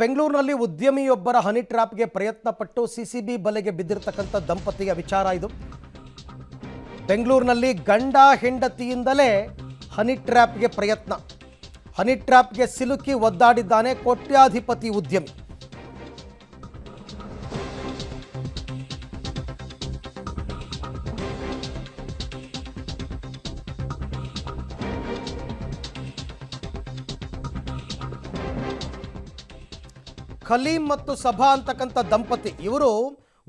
ಬೆಂಗಳೂರಿನಲ್ಲಿ ಉದ್ಯಮಿಯೊಬ್ಬರ ಹನಿ ಟ್ರಾಪ್ಗೆ ಪ್ರಯತ್ನ ಪಟ್ಟು ಸಿಸಿಬಿ ಬಲೆಗೆ ಬಿದ್ದಿರತಕ್ಕಂಥ ದಂಪತಿಯ ವಿಚಾರ ಇದು ಬೆಂಗಳೂರಿನಲ್ಲಿ ಗಂಡ ಹೆಂಡತಿಯಿಂದಲೇ ಹನಿ ಟ್ರ್ಯಾಪ್ಗೆ ಪ್ರಯತ್ನ ಹನಿ ಟ್ರ್ಯಾಪ್ಗೆ ಸಿಲುಕಿ ಒದ್ದಾಡಿದ್ದಾನೆ ಕೋಟ್ಯಾಧಿಪತಿ ಉದ್ಯಮಿ ಖಲೀಂ ಮತ್ತು ಸಭಾ ಅಂತಕ್ಕಂಥ ದಂಪತಿ ಇವರು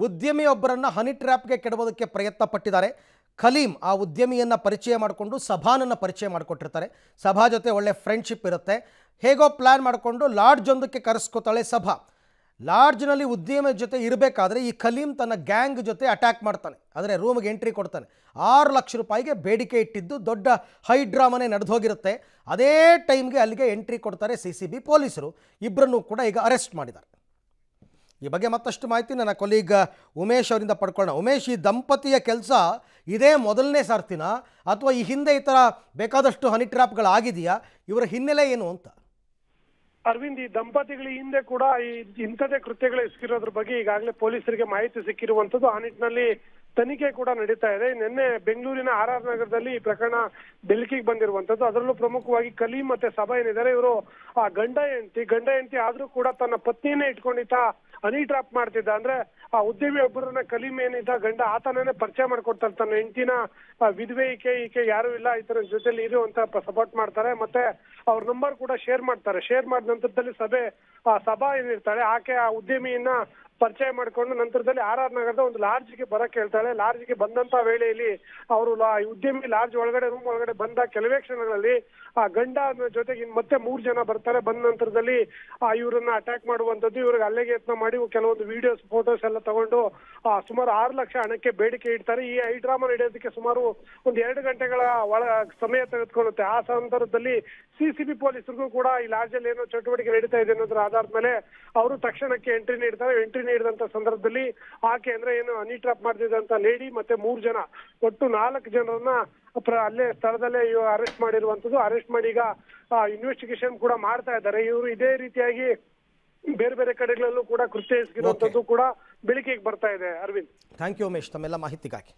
ಉದ್ಯಮಿಯೊಬ್ಬರನ್ನು ಹನಿ ಟ್ರ್ಯಾಪ್ಗೆ ಕೆಡುವುದಕ್ಕೆ ಪ್ರಯತ್ನ ಪಟ್ಟಿದ್ದಾರೆ ಖಲೀಂ ಆ ಉದ್ಯಮಿಯನ್ನು ಪರಿಚಯ ಮಾಡಿಕೊಂಡು ಸಭಾನನ್ನು ಪರಿಚಯ ಮಾಡಿಕೊಟ್ಟಿರ್ತಾರೆ ಸಭಾ ಜೊತೆ ಒಳ್ಳೆ ಫ್ರೆಂಡ್ಶಿಪ್ ಇರುತ್ತೆ ಹೇಗೋ ಪ್ಲ್ಯಾನ್ ಮಾಡಿಕೊಂಡು ಲಾಡ್ಜ್ ಒಂದಕ್ಕೆ ಕರೆಸ್ಕೊತಾಳೆ ಸಭಾ ಲಾಡ್ಜ್ನಲ್ಲಿ ಉದ್ಯಮ ಜೊತೆ ಇರಬೇಕಾದ್ರೆ ಈ ಕಲೀಂ ತನ್ನ ಗ್ಯಾಂಗ್ ಜೊತೆ ಅಟ್ಯಾಕ್ ಮಾಡ್ತಾನೆ ಅಂದರೆ ರೂಮ್ಗೆ ಎಂಟ್ರಿ ಕೊಡ್ತಾನೆ ಆರು ಲಕ್ಷ ರೂಪಾಯಿಗೆ ಬೇಡಿಕೆ ಇಟ್ಟಿದ್ದು ದೊಡ್ಡ ಹೈ ನಡೆದು ಹೋಗಿರುತ್ತೆ ಅದೇ ಟೈಮ್ಗೆ ಅಲ್ಲಿಗೆ ಎಂಟ್ರಿ ಕೊಡ್ತಾರೆ ಸಿ ಸಿ ಬಿ ಪೊಲೀಸರು ಇಬ್ಬರನ್ನು ಕೂಡ ಈಗ ಅರೆಸ್ಟ್ ಮಾಡಿದ್ದಾರೆ ಈ ಬಗ್ಗೆ ಮತ್ತಷ್ಟು ಮಾಹಿತಿ ನನ್ನ ಕೊಲೀಗ್ ಉಮೇಶ್ ಅವರಿಂದ ಪಡ್ಕೊಳ್ಳೋಣ ಉಮೇಶ್ ಈ ದಂಪತಿಯ ಕೆಲಸ ಇದೇ ಮೊದಲನೇ ಸಾರ್ತಿನ ಅಥವಾ ಈ ಹಿಂದೆ ಈ ಥರ ಬೇಕಾದಷ್ಟು ಹನಿ ಟ್ರ್ಯಾಪ್ಗಳಾಗಿದೆಯಾ ಇವರ ಹಿನ್ನೆಲೆ ಏನು ಅಂತ ಅರವಿಂದ್ ಈ ದಂಪತಿಗಳ ಹಿಂದೆ ಕೂಡ ಈ ಇಂಥದೇ ಕೃತ್ಯಗಳು ಎಸಗಿರೋದ್ರ ಬಗ್ಗೆ ಈಗಾಗಲೇ ಪೊಲೀಸರಿಗೆ ಮಾಹಿತಿ ಸಿಕ್ಕಿರುವಂತದ್ದು ಆ ನಿಟ್ಟಿನಲ್ಲಿ ತನಿಖೆ ಕೂಡ ನಡೀತಾ ಇದೆ ನಿನ್ನೆ ಬೆಂಗಳೂರಿನ ಆರ್ ಆರ್ ನಗರದಲ್ಲಿ ಈ ಪ್ರಕರಣ ಬೆಳಕಿಗೆ ಬಂದಿರುವಂತದ್ದು ಅದರಲ್ಲೂ ಪ್ರಮುಖವಾಗಿ ಕಲಿ ಮತ್ತೆ ಸಭಾ ಏನಿದ್ದಾರೆ ಇವರು ಆ ಗಂಡ ಹೆಂಡತಿ ಗಂಡ ಹೆಂಡತಿ ಆದ್ರೂ ಕೂಡ ತನ್ನ ಪತ್ನಿಯನ್ನೇ ಇಟ್ಕೊಂಡಿದ್ದ ಹನಿ ಡ್ರಾಪ್ ಮಾಡ್ತಿದ್ದ ಅಂದ್ರೆ ಆ ಉದ್ಯಮಿ ಒಬ್ಬರನ್ನ ಏನಿದ್ದ ಗಂಡ ಆತನೇ ಪರಿಚಯ ಮಾಡ್ಕೊಡ್ತಾರೆ ತನ್ನ ಹೆಂಡತಿನ ವಿಧವೆ ಈಕೆ ಈಕೆ ಯಾರು ಇಲ್ಲ ಈತನ ಜೊತೆಲಿ ಇರು ಅಂತ ಸಪೋರ್ಟ್ ಮಾಡ್ತಾರೆ ಮತ್ತೆ ಅವ್ರ ನಂಬರ್ ಕೂಡ ಶೇರ್ ಮಾಡ್ತಾರೆ ಶೇರ್ ಮಾಡಿದ ನಂತರದಲ್ಲಿ ಸಭೆ ಸಭಾ ಏನಿರ್ತಾಳೆ ಆಕೆ ಆ ಉದ್ಯಮಿಯನ್ನ ಪರಿಚಯ ಮಾಡಿಕೊಂಡು ನಂತರದಲ್ಲಿ ಆರ್ ಆರ್ ನಗರದ ಒಂದು ಗೆ ಬರಕ್ ಹೇಳ್ತಾಳೆ ಲಾರ್ಜ್ಗೆ ಬಂದಂತ ವೇಳೆಯಲ್ಲಿ ಅವರು ಉದ್ಯಮಿ ಲಾಡ್ಜ್ ಒಳಗಡೆ ರೂಮ್ ಒಳಗಡೆ ಬಂದ ಕೆಲವೇ ಕ್ಷಣಗಳಲ್ಲಿ ಆ ಗಂಡ ಜೊತೆಗೆ ಮತ್ತೆ ಮೂರ್ ಜನ ಬರ್ತಾರೆ ಬಂದ ನಂತರದಲ್ಲಿ ಆ ಇವರನ್ನ ಅಟ್ಯಾಕ್ ಮಾಡುವಂತದ್ದು ಇವ್ರಿಗೆ ಅಲ್ಲೇಗೆ ಯತ್ನ ಮಾಡಿ ಕೆಲವೊಂದು ವಿಡಿಯೋಸ್ ಫೋಟೋಸ್ ಎಲ್ಲ ತಗೊಂಡು ಸುಮಾರು ಆರು ಲಕ್ಷ ಹಣಕ್ಕೆ ಬೇಡಿಕೆ ಇಡ್ತಾರೆ ಈ ಡ್ರಾಮಾ ನಡೆಯೋದಕ್ಕೆ ಸುಮಾರು ಒಂದ್ ಎರಡು ಗಂಟೆಗಳ ಒಳ ಸಮಯ ತೆಗೆದುಕೊಳ್ಳುತ್ತೆ ಆ ಸಂದರ್ಭದಲ್ಲಿ ಸಿಸಿಬಿ ಪೊಲೀಸರಿಗೂ ಕೂಡ ಈ ಅಲ್ಲಿ ಏನೋ ಚಟುವಟಿಕೆ ನಡೀತಾ ಇದೆ ಅನ್ನೋದ್ರ ಆಧಾರದ ಮೇಲೆ ಅವರು ತಕ್ಷಣಕ್ಕೆ ಎಂಟ್ರಿ ನೀಡ್ತಾರೆ ಎಂಟ್ರಿ ನೀಡಿದಂತ ಸಂದರ್ಭದಲ್ಲಿ ಆಕೆ ಅಂದ್ರೆ ಏನು ಹನಿ ಟ್ರಾಪ್ ಮಾಡ್ತಿದ್ದಂತ ಲೇಡಿ ಮತ್ತೆ ಮೂರ್ ಜನ ಒಟ್ಟು ನಾಲ್ಕು ಜನರನ್ನ ಅಲ್ಲೇ ಸ್ಥಳದಲ್ಲೇ ಅರೆಸ್ಟ್ ಮಾಡಿರುವಂತದ್ದು ಅರೆಸ್ಟ್ ಮಾಡಿ ಈಗ ಇನ್ವೆಸ್ಟಿಗೇಷನ್ ಕೂಡ ಮಾಡ್ತಾ ಇದ್ದಾರೆ ಇವರು ಇದೇ ರೀತಿಯಾಗಿ ಬೇರೆ ಬೇರೆ ಕಡೆಗಳಲ್ಲೂ ಕೂಡ ಕೃತ್ಯ ಕೂಡ ಬೆಳಕಿಗೆ ಬರ್ತಾ ಇದೆ ಅರವಿಂದ್ ಥ್ಯಾಂಕ್ ಯು ಉಮೇಶ್ ತಮ್ಮೆಲ್ಲ ಮಾಹಿತಿಗಾಗಿ